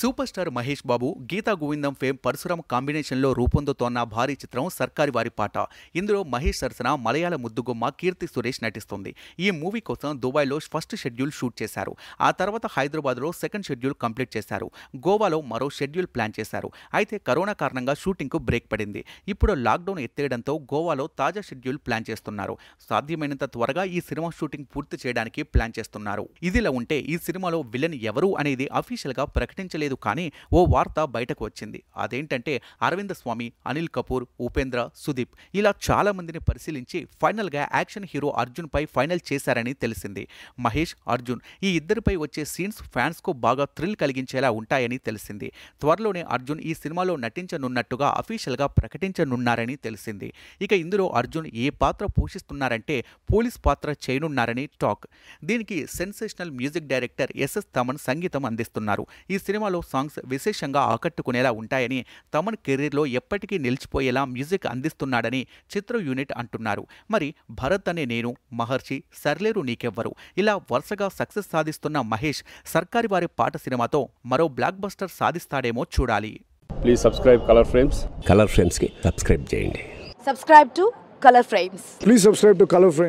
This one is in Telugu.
super star Mahesh Babu Geetha Govindam fame Parasuram కాంబినేషన్లో రూపొందుతోన్న భారీ చిత్రం సర్కారి వారి పాట ఇందులో మహేష్ సరసన మలయాళ ముద్దుగుమ్మ కీర్తి సురేష్ నటిస్తుంది ఈ మూవీ కోసం దుబాయ్లో ఫస్ట్ షెడ్యూల్ షూట్ చేశారు ఆ తర్వాత హైదరాబాద్లో సెకండ్ షెడ్యూల్ కంప్లీట్ చేశారు గోవాలో మరో షెడ్యూల్ ప్లాన్ చేశారు అయితే కరోనా కారణంగా షూటింగ్కు బ్రేక్ పడింది ఇప్పుడు లాక్డౌన్ ఎత్తేయడంతో గోవాలో తాజా షెడ్యూల్ ప్లాన్ చేస్తున్నారు సాధ్యమైనంత త్వరగా ఈ సినిమా షూటింగ్ పూర్తి చేయడానికి ప్లాన్ చేస్తున్నారు ఇదిలా ఉంటే ఈ సినిమాలో విలన్ ఎవరు అనేది అఫీషియల్గా ప్రకటించలేదు రాలేదు కానీ ఓ వార్త బయటకు వచ్చింది అదేంటంటే అరవింద స్వామి అనిల్ కపూర్ ఉపేంద్ర సుదీప్ ఇలా చాలామందిని పరిశీలించి ఫైనల్గా యాక్షన్ హీరో అర్జున్పై ఫైనల్ చేశారని తెలిసింది మహేష్ అర్జున్ ఈ ఇద్దరిపై వచ్చే సీన్స్ ఫ్యాన్స్కు బాగా థ్రిల్ కలిగించేలా ఉంటాయని తెలిసింది త్వరలోనే అర్జున్ ఈ సినిమాలో నటించనున్నట్టుగా అఫీషియల్గా ప్రకటించనున్నారని తెలిసింది ఇక ఇందులో అర్జున్ ఏ పాత్ర పోషిస్తున్నారంటే పోలీస్ పాత్ర చేయనున్నారని టాక్ దీనికి sensational music director SS Thaman సంగీతం అందిస్తున్నారు ఈ సినిమాలో సాంగ్స్ విశేషంగా ఆకట్టుకునేలా ఉంటాయని తమన్ కెరీర్లో ఎప్పటికీ నిలిచిపోయేలా మ్యూజిక్ అందిస్తున్నాడని చిత్ర యూనిట్ అంటున్నారు మరి భరత్ అనే నేను మహర్షి సర్లేరు నీకెవ్వరు ఇలా వరుసగా సక్సెస్ సాధిస్తున్న మహేష్ సర్కారి వారి పాట సినిమాతో మరో బ్లాక్ బస్టర్ సాధిస్తాడేమో చూడాలి please subscribe colour frames colour subscribe చేయండి subscribe to colour frames please subscribe to colour frames